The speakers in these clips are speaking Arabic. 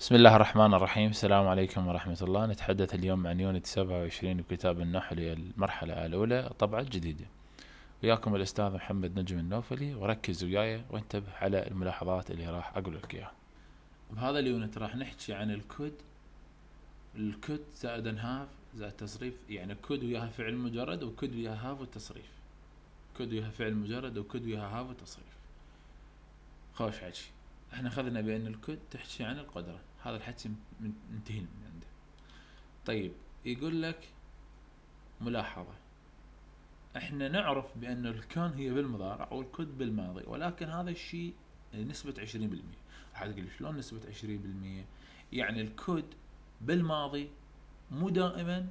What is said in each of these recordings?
بسم الله الرحمن الرحيم السلام عليكم ورحمة الله نتحدث اليوم عن يونت 27 بكتاب النحل المرحلة الأولى طبعة جديدة وياكم الأستاذ محمد نجم النوفلي وركز وياي وانتبه على الملاحظات اللي راح أقول لك إياها بهذا اليونت راح نحكي عن الكود الكود زائد هاف زائد تصريف يعني كود وياها فعل مجرد وكود وياها هاف وتصريف كود وياها فعل مجرد وكود وياها هاف وتصريف خوش عجي احنا اخذنا بان الكود تحكي عن القدره هذا الحكي منتهين من عنده طيب يقول لك ملاحظه احنا نعرف بان الكون هي بالمضارع الكود بالماضي ولكن هذا الشيء نسبة 20% راح يقول شلون نسبة 20% يعني الكود بالماضي مو دائما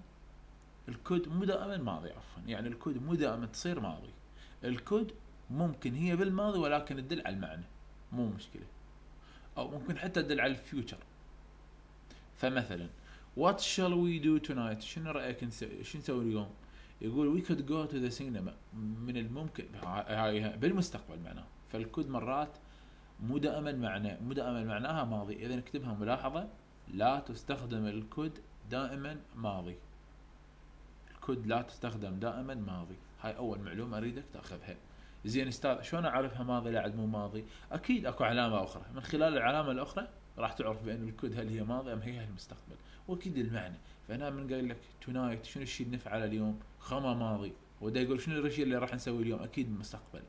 الكود مو دائما ماضي عفوا يعني الكود مو دائما تصير ماضي الكود ممكن هي بالماضي ولكن تدل على المعنى مو مشكله او ممكن حتى تدل على الفيوتشر فمثلا وات شال وي دو تونايت شنو رايك شنو نسوي اليوم يقول وي كود جو تو ذا سينما من الممكن هاي بالمستقبل معناه فالكود مرات مو دائما معنى مو دائما معناها ماضي اذا اكتبها ملاحظه لا تستخدم الكود دائما ماضي الكود لا تستخدم دائما ماضي هاي اول معلومه اريدك تاخذها زين استاذ شلون اعرفها ماضي لا مو ماضي؟ اكيد اكو علامه اخرى، من خلال العلامه الاخرى راح تعرف بان الكود هل هي ماضي ام هي المستقبل، واكيد المعنى، فانا من قال لك تونايت شنو الشيء نفعله اليوم؟ خما ماضي، ودا يقول شنو الشيء اللي راح نسوي اليوم؟ اكيد المستقبل.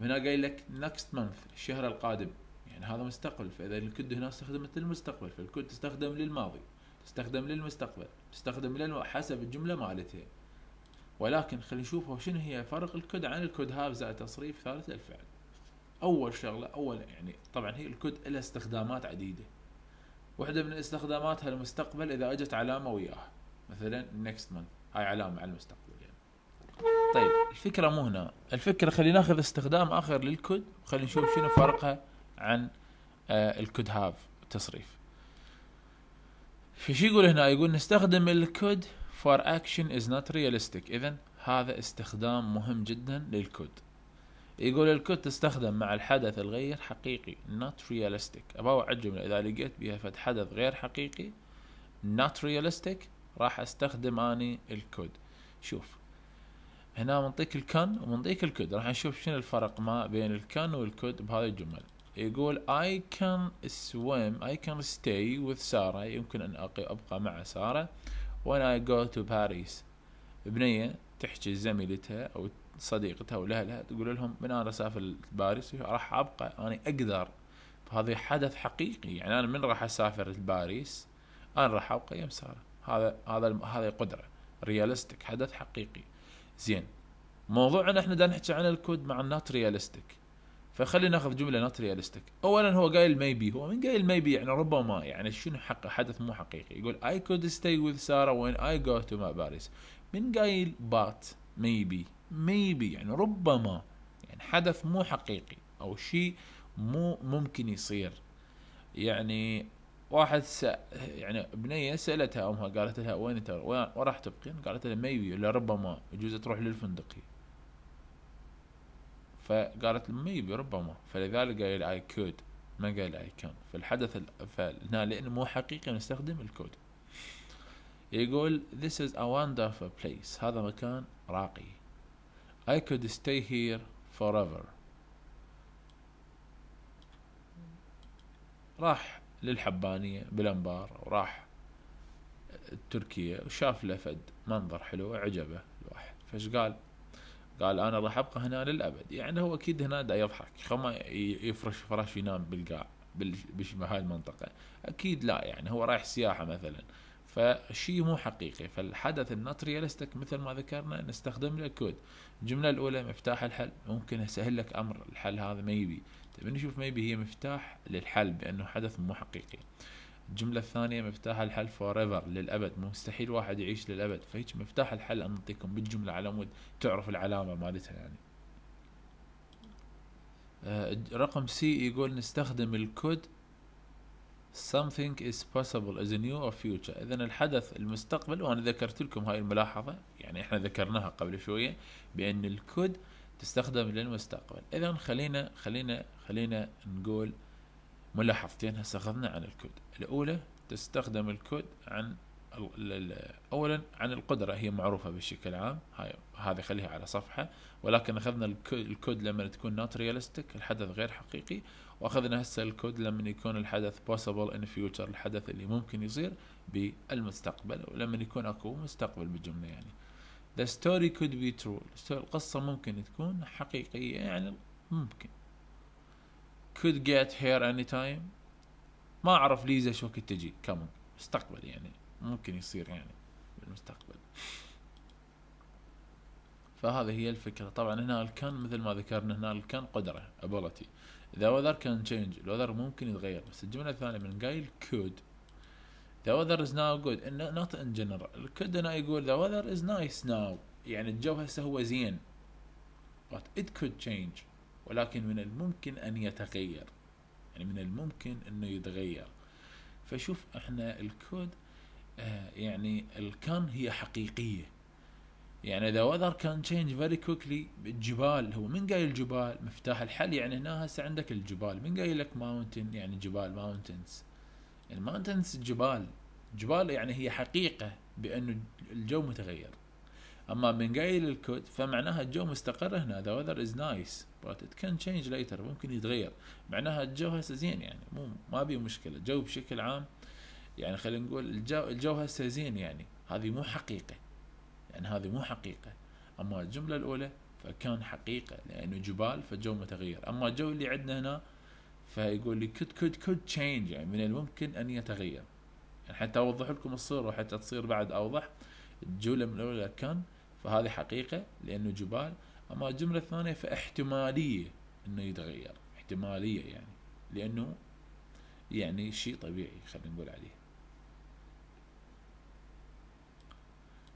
هنا قايل لك نكست مانث الشهر القادم، يعني هذا مستقبل، فاذا الكود هنا استخدمت للمستقبل، فالكود تستخدم للماضي، تستخدم للمستقبل، تستخدم للم... حسب الجمله مالتها. ولكن خلينا نشوف شنو هي فرق الكود عن الكود هاف زائد تصريف ثالث الفعل اول شغله اول يعني طبعا هي الكود لها استخدامات عديده واحده من استخداماتها المستقبل اذا اجت علامه وياها مثلا نيكست مانث هاي علامه على المستقبل يعني. طيب الفكره مو هنا الفكره خلينا ناخذ استخدام اخر للكود وخلينا نشوف شنو فرقها عن آه، الكود هاف التصريف فش يقول هنا يقول نستخدم الكود for action is not realistic إذا هذا استخدام مهم جدا للكود يقول الكود تستخدم مع الحدث الغير حقيقي not realistic اوعد جملة إذا لقيت بها فد حدث غير حقيقي not realistic راح استخدم أني الكود شوف هنا منطيك الكن ومنطيك الكود راح نشوف شنو الفرق ما بين الكن والكود بهذه الجمل يقول I can swim I can stay with Sarah يمكن أن أبقى مع سارة when I go to Paris بنيه تحكي لزميلتها او صديقتها ولاهلها تقول لهم من انا اسافر لباريس راح ابقى انا اقدر هذا حدث حقيقي يعني انا من راح اسافر لباريس انا راح ابقى يم ساره هذا هذا هذه قدره ريالستيك حدث حقيقي زين موضوعنا احنا دا نحكي عن الكود مع النات ريالستيك فخلينا ناخذ جمله نوت رياليستيك اولا هو قايل ميبي هو من قايل ميبي يعني ربما يعني شنو حق حدث مو حقيقي يقول اي كود ستاي وذ ساره وين اي جو تو ما باريس من قايل بات maybe maybe يعني ربما يعني حدث مو حقيقي او شيء مو ممكن يصير يعني واحد س... يعني بنيه سالتها امها قالت لها وين انت وين راح تبقين؟ قالت لها ميبي ولا ربما يجوز تروح للفندق فقالت ميبي ربما فلذلك قال لي كود ما قال لي كان can فالحدث فهنا لأنه مو حقيقي نستخدم الكود يقول this is a wonderful place هذا مكان راقي I could stay here forever راح للحبانية بالأنبار وراح تركيا وشاف له فد منظر حلو عجبه الواحد فش قال قال انا راح ابقى هنا للابد يعني هو اكيد هنا دا يضحك خما يفرش فراش ينام بالقاع بهاي المنطقه اكيد لا يعني هو رايح سياحه مثلا فشيء مو حقيقي فالحدث النوت ريالستيك مثل ما ذكرنا نستخدم له كود الجمله الاولى مفتاح الحل ممكن اسهل لك امر الحل هذا ميبي تبي نشوف ميبي هي مفتاح للحل بانه حدث مو حقيقي الجملة الثانية مفتاح الحل فور ايفر للأبد مستحيل واحد يعيش للأبد فهيك مفتاح الحل أن نعطيكم بالجملة على مود تعرف العلامة مالتها يعني آه، رقم سي يقول نستخدم الكود something is possible is new or future اذا الحدث المستقبل وانا ذكرت لكم هاي الملاحظه يعني احنا ذكرناها قبل شويه بان الكود تستخدم للمستقبل اذا خلينا خلينا خلينا نقول ملاحظتين هسه أخذنا عن الكود الأولى تستخدم الكود عن أولا عن القدرة هي معروفة بشكل عام هاي هذه خليها على صفحة ولكن أخذنا الكود لما تكون نوت رياليستيك الحدث غير حقيقي وأخذنا هسه الكود لما يكون الحدث بوسيبل ان فيوتشر الحدث اللي ممكن يصير بالمستقبل ولما يكون أكو مستقبل بالجملة يعني the story could be true القصة ممكن تكون حقيقية يعني ممكن could get here anytime ما اعرف ليزا شو وقت تجي كم مستقبل يعني ممكن يصير يعني بالمستقبل فهذه هي الفكرة طبعا هنا الكن مثل ما ذكرنا هنا الكن قدرة ability the weather can change الوذر ممكن يتغير بس الجملة الثانية من قايل could the وذر is now good not in general could هنا يقول the وذر is nice now يعني الجو هسه هو زين but it could change ولكن من الممكن أن يتغير يعني من الممكن أنه يتغير فشوف احنا الكود آه يعني الكان هي حقيقية يعني the وذر كان تشينج فيري كويكلي الجبال هو من قايل الجبال مفتاح الحل يعني هنا هسه عندك الجبال من قايل لك ماونتن يعني جبال ماونتنز يعني الماونتنز جبال جبال يعني هي حقيقة بأنه الجو متغير اما من جاي الكود فمعناها الجو مستقر هنا the weather is nice but it can change later ممكن يتغير معناها الجو هسه زين يعني مو ما بي مشكله الجو بشكل عام يعني خلينا نقول الجو الجو هسه زين يعني هذه مو حقيقه يعني هذه مو حقيقه اما الجمله الاولى فكان حقيقه لانه جبال فالجو متغير اما الجو اللي عندنا هنا فيقول لي كود كود كود تشينج يعني من الممكن ان يتغير يعني حتى اوضح لكم الصوره وحتى تصير بعد اوضح الجمله الاولى كان فهذه حقيقة لأنه جبال أما الجملة الثانية فاحتمالية أنه يتغير احتمالية يعني لأنه يعني شيء طبيعي خلينا نقول عليه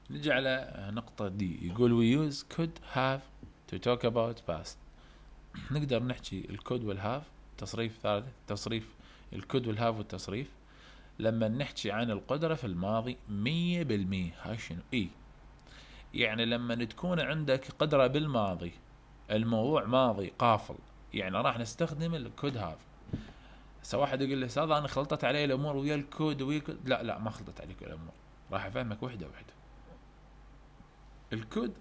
نجي على نقطة دي يقول we use could have to talk about past نقدر نحكي الكود والهاف تصريف ثالث تصريف الكود والهاف والتصريف لما نحكي عن القدرة في الماضي مية بالمية هاي شنو اي يعني لما تكون عندك قدرة بالماضي الموضوع ماضي قافل يعني راح نستخدم الكود هاف سواء واحد يقول لي استاذ انا خلطت علي الامور ويا الكود ويا الكود لا لا ما خلطت عليك الامور راح افهمك وحده وحده الكود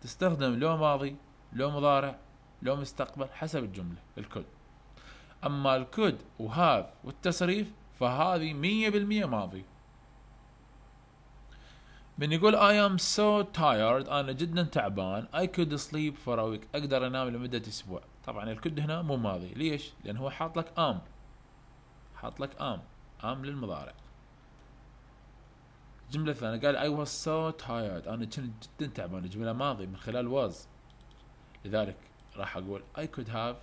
تستخدم لو ماضي لو مضارع لو مستقبل حسب الجملة الكود أما الكود وهاف والتصريف فهذه مية بالمية ماضي من يقول I am so tired أنا جدا تعبان I could sleep for a week أقدر أنام لمدة أسبوع طبعا الكد هنا مو ماضي ليش؟ لأن هو حاط لك am حاط لك am am للمضارع الجملة الثانية قال I was so tired أنا كنت جدا تعبان الجملة ماضي من خلال was لذلك راح أقول I could have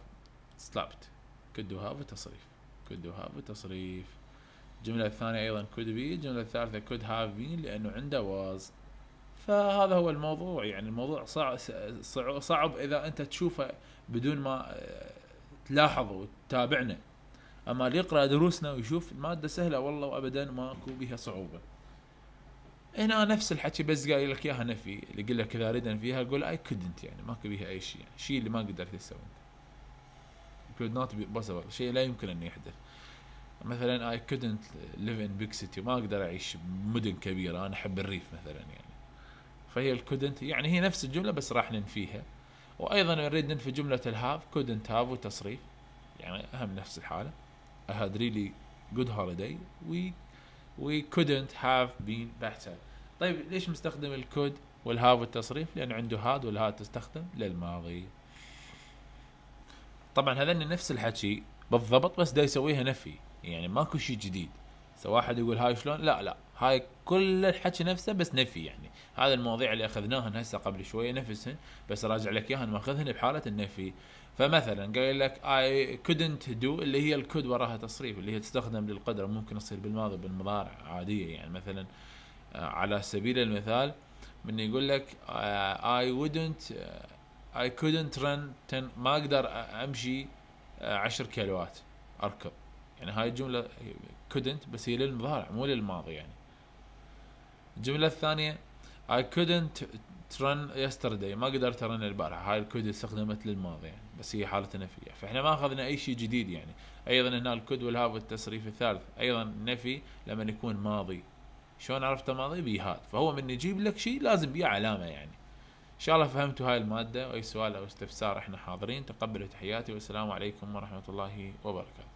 slept could have تصريف could have تصريف الجملة الثانية أيضا could be الجملة الثالثة could have been لأنه عنده was فهذا هو الموضوع يعني الموضوع صعب صعب إذا أنت تشوفه بدون ما آه، تلاحظه وتتابعنا أما اللي يقرأ دروسنا ويشوف المادة سهلة والله وأبدا ماكو بها صعوبة هنا نفس الحكي بس قال لك اياها نفي اللي قال لك اذا اريد فيها قول اي كودنت يعني ماكو بيها اي شيء يعني شيء اللي ما قدرت اسويه could not be possible شيء لا يمكن ان يحدث مثلا اي كودنت ليف ان بيج سيتي ما اقدر اعيش بمدن كبيره انا احب الريف مثلا يعني فهي الكودنت يعني هي نفس الجمله بس راح ننفيها وايضا نريد ننفي جمله الهاف كودنت هاف وتصريف يعني اهم نفس الحاله I had really good holiday we we couldn't have been better طيب ليش مستخدم الكود والهاف والتصريف لان عنده هاد والهاد تستخدم للماضي طبعا هذا نفس الحكي بالضبط بس دا يسويها نفي يعني ماكو شيء جديد واحد يقول هاي شلون لا لا هاي كل الحكي نفسه بس نفي يعني هذا المواضيع اللي اخذناها هسه قبل شويه نفسهن بس راجع لك اياها ماخذهن بحاله النفي فمثلا قايل لك اي كودنت دو اللي هي الكود وراها تصريف اللي هي تستخدم للقدره ممكن تصير بالماضي بالمضارع عاديه يعني مثلا آه، على سبيل المثال من يقول لك اي ودنت اي كودنت رن ما اقدر امشي 10 آه، كيلوات اركض يعني هاي الجملة couldn't بس هي للمضارع مو للماضي يعني الجملة الثانية I couldn't run yesterday ما قدرت ارن البارحة هاي الكود استخدمت للماضي يعني بس هي حالة نفية فاحنا ما اخذنا اي شيء جديد يعني ايضا هنا الكود والهاف والتصريف الثالث ايضا نفي لما يكون ماضي شلون عرفته ماضي بي هاد فهو من يجيب لك شيء لازم بيه علامة يعني ان شاء الله فهمتوا هاي المادة واي سؤال او استفسار احنا حاضرين تقبلوا تحياتي والسلام عليكم ورحمة الله وبركاته